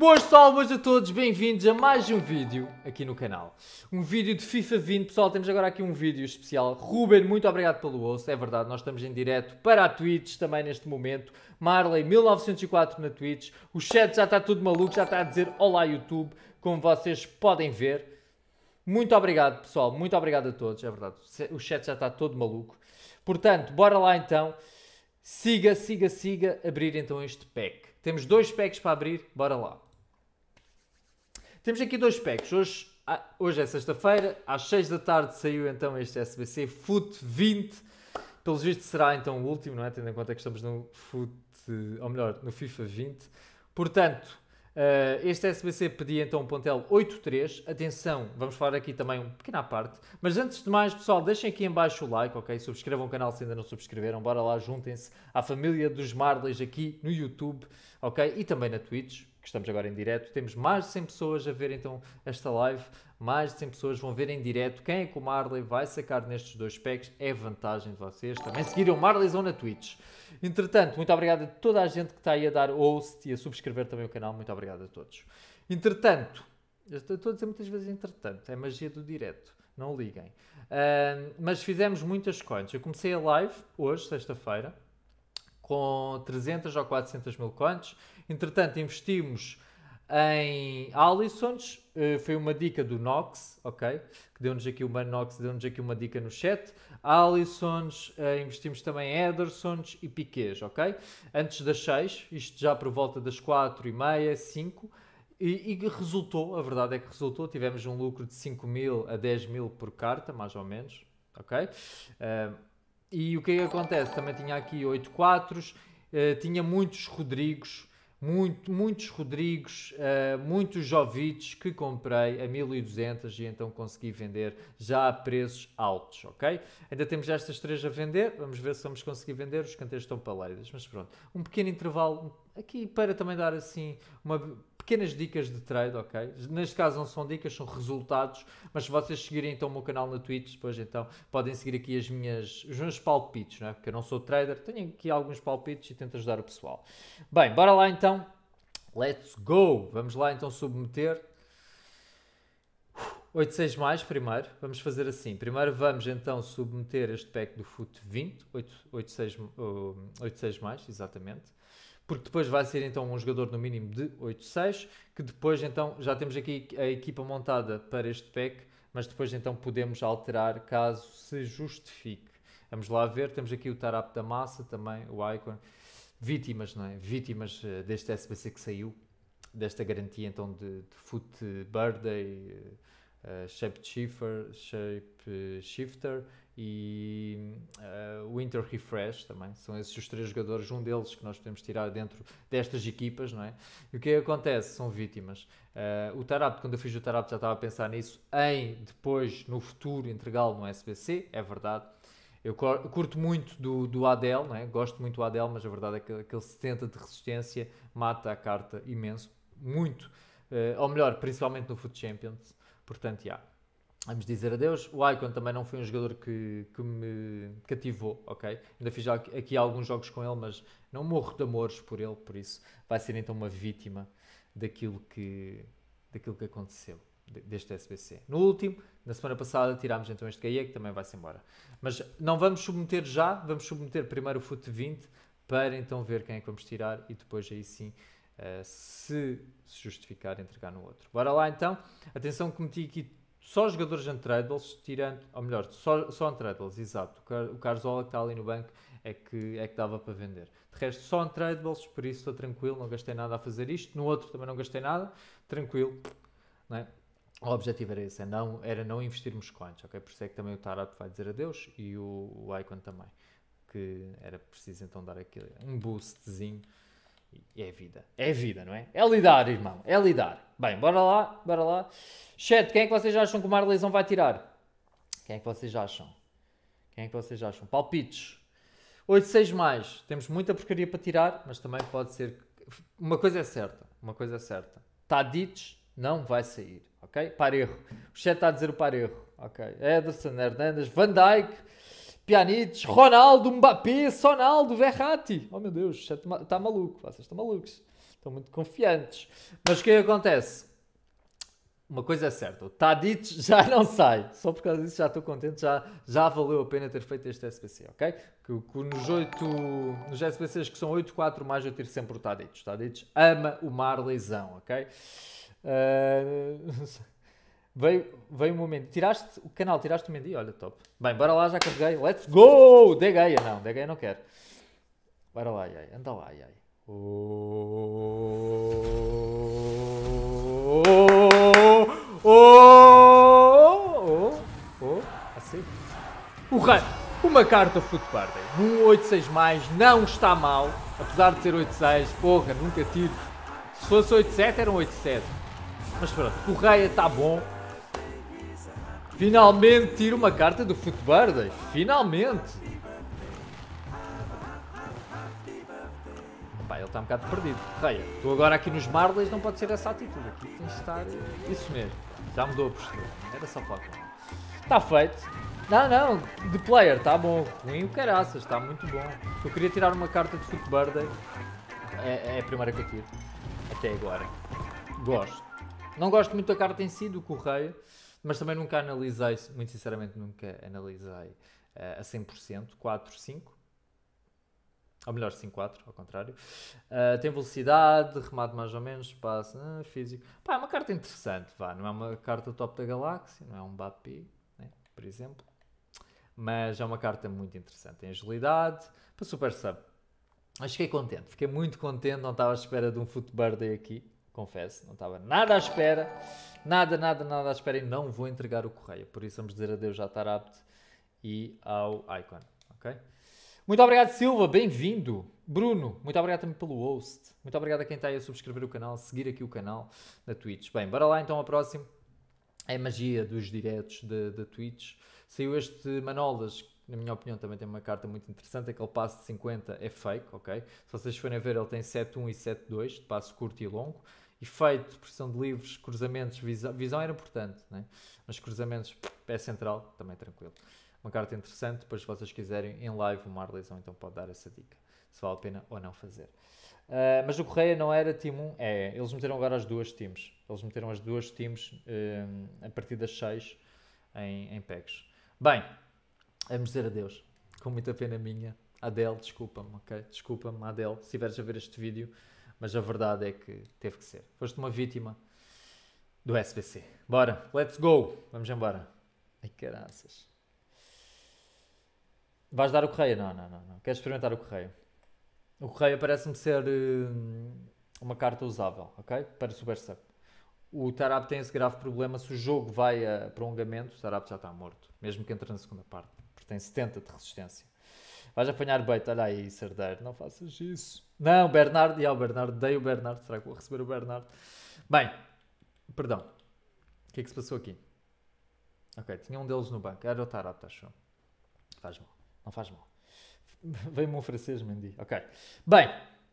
Boas salvas a todos, bem-vindos a mais um vídeo aqui no canal. Um vídeo de FIFA 20, pessoal, temos agora aqui um vídeo especial. Ruben, muito obrigado pelo osso, é verdade, nós estamos em direto para a Twitch também neste momento. Marley, 1904 na Twitch. O chat já está tudo maluco, já está a dizer olá YouTube, como vocês podem ver. Muito obrigado, pessoal, muito obrigado a todos, é verdade, o chat já está todo maluco. Portanto, bora lá então. Siga, siga, siga, abrir então este pack. Temos dois packs para abrir, bora lá. Temos aqui dois packs. Hoje, ah, hoje é sexta-feira, às 6 da tarde saiu então este SBC Foot 20. Pelos vistos será então o último, não é? Tendo em conta que estamos no Foot, eh, ou melhor, no FIFA 20. Portanto, eh, este SBC pedia então um pontel 8.3. Atenção, vamos falar aqui também um pequeno à parte. Mas antes de mais, pessoal, deixem aqui em baixo o like, ok? Subscrevam o canal se ainda não subscreveram. Bora lá, juntem-se à família dos Marleys aqui no YouTube, ok? E também na Twitch que estamos agora em direto, temos mais de 100 pessoas a ver então esta live, mais de 100 pessoas vão ver em direto quem é que o Marley vai sacar nestes dois packs, é vantagem de vocês também seguirem o Marley Zona Twitch. Entretanto, muito obrigado a toda a gente que está aí a dar host e a subscrever também o canal, muito obrigado a todos. Entretanto, estou a dizer muitas vezes entretanto, é magia do direto, não liguem. Uh, mas fizemos muitas contas, eu comecei a live hoje, sexta-feira, com 300 ou 400 mil contos. Entretanto, investimos em Alisson's, eh, foi uma dica do Nox, ok? Que deu-nos aqui uma Nox, deu-nos aqui uma dica no chat. Alisson's, eh, investimos também em Edersons e Piquets, ok? Antes das 6, isto já por volta das 4 e meia, 5. E, e, resultou, a verdade é que resultou, tivemos um lucro de 5 mil a 10 mil por carta, mais ou menos, ok? Uh, e o que é que acontece? Também tinha aqui 8 4 uh, tinha muitos Rodrigos, muito, muitos Rodrigos, uh, muitos Jovites que comprei a 1200 e então consegui vender já a preços altos, ok? Ainda temos estas três a vender, vamos ver se vamos conseguir vender, os canteiros estão paleidas, mas pronto. Um pequeno intervalo aqui para também dar assim uma pequenas dicas de trade, ok? Neste caso não são dicas, são resultados, mas se vocês seguirem então o meu canal na Twitch, depois então podem seguir aqui as minhas, os meus palpites, não é? Porque eu não sou trader, tenho aqui alguns palpites e tento ajudar o pessoal. Bem, bora lá então. Let's go! Vamos lá então submeter. 8, 6 mais primeiro. Vamos fazer assim. Primeiro vamos então submeter este pack do FUT 20. 8, 8, 6, 8, 6 mais, exatamente porque depois vai ser então um jogador no mínimo de 8-6, que depois então já temos aqui a equipa montada para este pack, mas depois então podemos alterar caso se justifique. Vamos lá ver, temos aqui o Tarap da Massa também, o Icon, vítimas, não é? Vítimas eh, deste SBC que saiu, desta garantia então de, de Foot Birthday, uh, Shape Shifter, Shape Shifter e uh, Winter Refresh também. São esses os três jogadores, um deles que nós podemos tirar dentro destas equipas, não é? E o que, é que acontece? São vítimas. Uh, o Tarap, quando eu fiz o Tarap, já estava a pensar nisso, em depois, no futuro, entregá-lo no SBC, é verdade. Eu curto muito do, do Adel, não é? gosto muito do Adel, mas a verdade é que aquele 70 de resistência mata a carta imenso, muito, uh, ou melhor, principalmente no Foot Champions. Portanto, já. Yeah vamos dizer adeus. O Icon também não foi um jogador que, que me cativou, ok? Ainda fiz aqui alguns jogos com ele, mas não morro de amores por ele, por isso vai ser então uma vítima daquilo que, daquilo que aconteceu deste SBC. No último, na semana passada, tirámos então este Gaia, que também vai-se embora. Mas não vamos submeter já, vamos submeter primeiro o FUT 20 para então ver quem é que vamos tirar e depois aí sim Uh, se, se justificar, entregar no outro. Bora lá então. Atenção que meti aqui só jogadores untradables, tirando, ou melhor, só, só untradables, exato. O Carzola que está ali no banco é que, é que dava para vender. De resto, só untradables, por isso estou tranquilo, não gastei nada a fazer isto. No outro também não gastei nada, tranquilo. É? O objetivo era esse, é não, era não investirmos coins, ok? Por isso é que também o Tarot vai dizer adeus e o, o Icon também. Que era preciso então dar aquele, um boostzinho é vida. É vida, não é? É lidar, irmão. É lidar. Bem, bora lá, bora lá. Chat, quem é que vocês acham que o Marleizão vai tirar? Quem é que vocês acham? Quem é que vocês acham? Palpites. 8, 6 mais. Temos muita porcaria para tirar, mas também pode ser. Uma coisa é certa. Uma coisa é certa. Tadic não vai sair. Ok? Parerro. O chat está a dizer o parerro. Ok. Ederson, Hernandes, Van Dyke. Pjanic, Ronaldo, Mbappé, Sonaldo, Verratti. Oh meu Deus, está maluco, vocês estão malucos. Estão muito confiantes. Mas o que é acontece? Uma coisa é certa, o Tadic já não sai. Só por causa disso já estou contente, já, já valeu a pena ter feito este SPC, ok? Que, que nos 8, nos SPCs que são 8, 4 mais eu tiro sempre o Tadic. O Tadic ama o mar lesão, ok? Uh... Veio, veio um momento. Tiraste o canal, tiraste o Mendy, olha, top. Bem, bora lá, já carreguei. Let's go! Degaia, não, Degaia não quer. Bora lá, ai, anda lá, ai. Oh, oh, oh, oh, assim. O rei, uma carta Foot Party. Num 8-6 mais, não está mal. Apesar de ser 8-6, porra, nunca tive. Se fosse 8-7, era um 8-7. Mas pronto, o rei está bom. Finalmente tiro uma carta do Footbird. Finalmente. Pá, ele está um bocado perdido. Reia, estou agora aqui nos Marlins, não pode ser essa atitude. Aqui tem de estar... Eh, isso mesmo. Já mudou a postura. Era só foco. Está feito. Não, não. De player, está bom. Ruim o caraças. Está muito bom. Eu queria tirar uma carta de Footbird. É, é a primeira que eu tiro. Até agora. Gosto. Não gosto muito da carta em si, do correio. Mas também nunca analisei, muito sinceramente, nunca analisei uh, a 100%. 4, 5. Ou melhor, 5, 4, ao contrário. Uh, tem velocidade, remate mais ou menos, espaço uh, eh, físico. Pá, é uma carta interessante, vá. Não é uma carta top da galáxia, não é um Bapi, né? por exemplo. Mas é uma carta muito interessante. Tem agilidade, para super sub. Mas fiquei contente, fiquei muito contente, não estava à espera de um Footbirthday aqui confesso, não estava nada à espera, nada, nada, nada à espera e não vou entregar o correio. Por isso vamos dizer adeus à Tarapt e ao Icon, ok? Muito obrigado, Silva, bem-vindo. Bruno, muito obrigado também pelo host. Muito obrigado a quem está aí a subscrever o canal, seguir aqui o canal da Twitch. Bem, bora lá então ao próximo. É a magia dos diretos da Twitch. Saiu este Manolas, que na minha opinião também tem uma carta muito interessante. Aquele passo de 50 é fake, ok? Se vocês forem ver, ele tem 7-1 e 7-2, de passo curto e longo efeito, pressão de livros, cruzamentos, visão, visão era importante, né? mas cruzamentos pé central, também é tranquilo. Uma carta interessante, depois se vocês quiserem em live o Marleson então pode dar essa dica, se vale a pena ou não fazer. Uh, mas o Correia não era time 1, é, eles meteram agora as duas times, eles meteram as duas times uh, ah, a partir das 6 em, em pegs. Bem, vamos dizer adeus, com muita pena minha, Adele, desculpa-me, ok? Desculpa-me, Adele, se estiveres a ver este vídeo, mas a verdade é que teve que ser. Foste uma vítima do SBC. Bora, let's go! Vamos embora. Ai caraças. Vais dar o correio? Não, não, não. não. Queres experimentar o correio? O correio parece-me ser uh, uma carta usável, ok? Para Super Sub o Tarab tem esse grave problema. Se o jogo vai a prolongamento, o Tarab já está morto, mesmo que entre na segunda parte, porque tem 70 de resistência. Vais apanhar beito, olha aí, Cerdeiro, não faças isso. Não, Bernardo, e ao Bernardo, dei o Bernardo, será que vou receber o Bernardo? Bem, perdão, o que é que se passou aqui? Ok, tinha um deles no banco, era o Tarab, está Faz mal, não faz mal. Veio-me um francês, Mendy. Ok. Bem,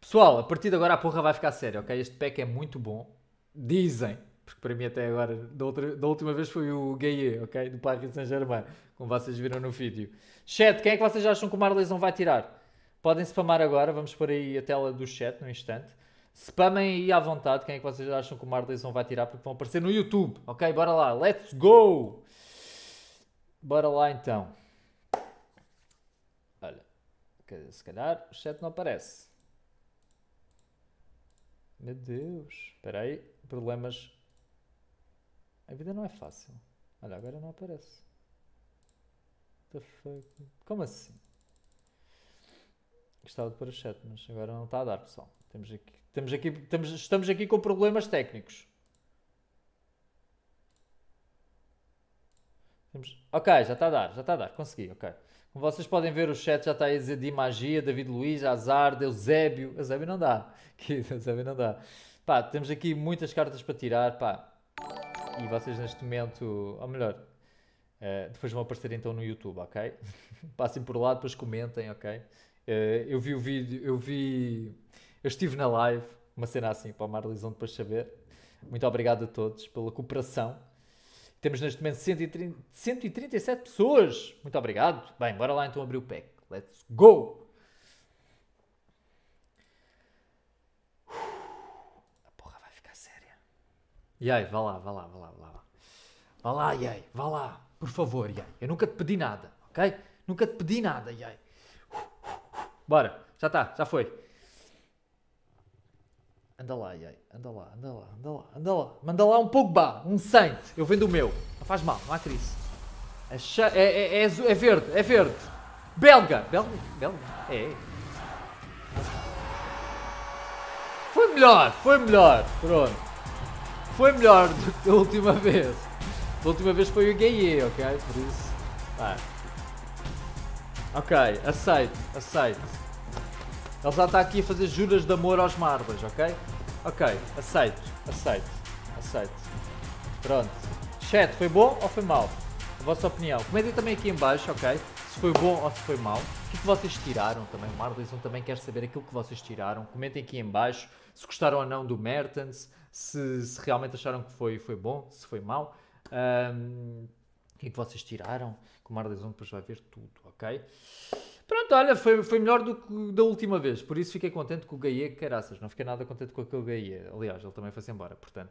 pessoal, a partir de agora a porra vai ficar séria, ok? Este pack é muito bom. Dizem, porque para mim até agora, da, outra, da última vez foi o Gaye, ok? Do Paris Saint-Germain, como vocês viram no vídeo. Chat, quem é que vocês acham que o Marleison vai tirar? Podem spamar agora, vamos pôr aí a tela do chat no instante. Spamem aí à vontade quem é que vocês acham que o Marleison vai tirar, porque vão aparecer no YouTube, ok? Bora lá, let's go! Bora lá então. Olha, se calhar o chat não aparece. Meu Deus. Espera aí. Problemas. A vida não é fácil. Olha, agora não aparece. What the fuck? Como assim? Gostava de pôr a chat, mas agora não está a dar, pessoal. Temos aqui, temos aqui, temos, estamos aqui com problemas técnicos. Temos, ok, já está a dar, já está a dar. Consegui, ok. Como vocês podem ver, o chat já está a dizer de magia, David Luiz, Azar, Eusébio. Eusébio não dá. Que Eusébio não dá. Pá, temos aqui muitas cartas para tirar, pá. E vocês neste momento, ou melhor, uh, depois vão aparecer então no YouTube, ok? Passem por lá, depois comentem, ok? Uh, eu vi o vídeo, eu vi. Eu estive na live, uma cena assim para o Marlison depois saber. Muito obrigado a todos pela cooperação. Temos neste momento 130, 137 pessoas. Muito obrigado. Bem, bora lá então abrir o pack. Let's go! A porra vai ficar séria. e aí vá lá, vá lá, vá lá, vá lá. Vá lá, e aí vá lá. Por favor, e aí Eu nunca te pedi nada, ok? Nunca te pedi nada, e aí Bora, já está, já foi. Anda lá, Iai. Anda lá, anda lá, anda lá, anda lá. Manda lá um Pogba, um Saint. Eu vendo o meu. Não faz mal, não há crise. É, é, é, é, é verde, é verde. Belga. Belga? Belga? É. Foi melhor, foi melhor. Pronto. Foi melhor do que da última vez. Da última vez foi o Gaye, ok? Por isso. Ah. Ok, aceito, aceito. Ele já está aqui a fazer juras de amor aos Marbles, ok? Ok, aceito, aceito, aceito. Pronto. Chat, foi bom ou foi mal? A vossa opinião. Comentem também aqui embaixo, ok? Se foi bom ou se foi mal. O que, é que vocês tiraram também? O Marlison também quer saber aquilo que vocês tiraram. Comentem aqui embaixo se gostaram ou não do Mertens, se, se realmente acharam que foi, foi bom, se foi mal. Um, o que é que vocês tiraram? Que o Marlison depois vai ver tudo, ok? Pronto, olha, foi, foi melhor do que da última vez. Por isso fiquei contente com o Gaia, caraças. Não fiquei nada contente com aquele Gaia. Aliás, ele também foi-se embora, portanto.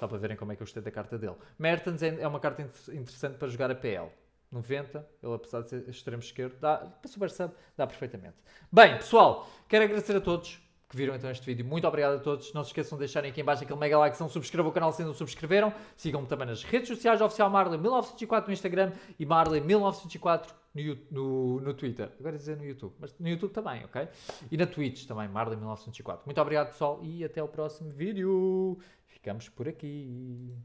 Só para verem como é que eu gostei da carta dele. Mertens é, é uma carta interessante para jogar a PL. 90, ele apesar de ser extremo esquerdo, dá, para super sub, dá perfeitamente. Bem, pessoal, quero agradecer a todos que viram então este vídeo. Muito obrigado a todos. Não se esqueçam de deixarem aqui em baixo aquele mega like, se não subscrevam o canal se não subscreveram. Sigam-me também nas redes sociais, oficial Marley1904 no Instagram e Marley1904 no, no, no Twitter. Agora é dizer no YouTube, mas no YouTube também, ok? E na Twitch também, Marley1904. Muito obrigado pessoal e até o próximo vídeo. Ficamos por aqui.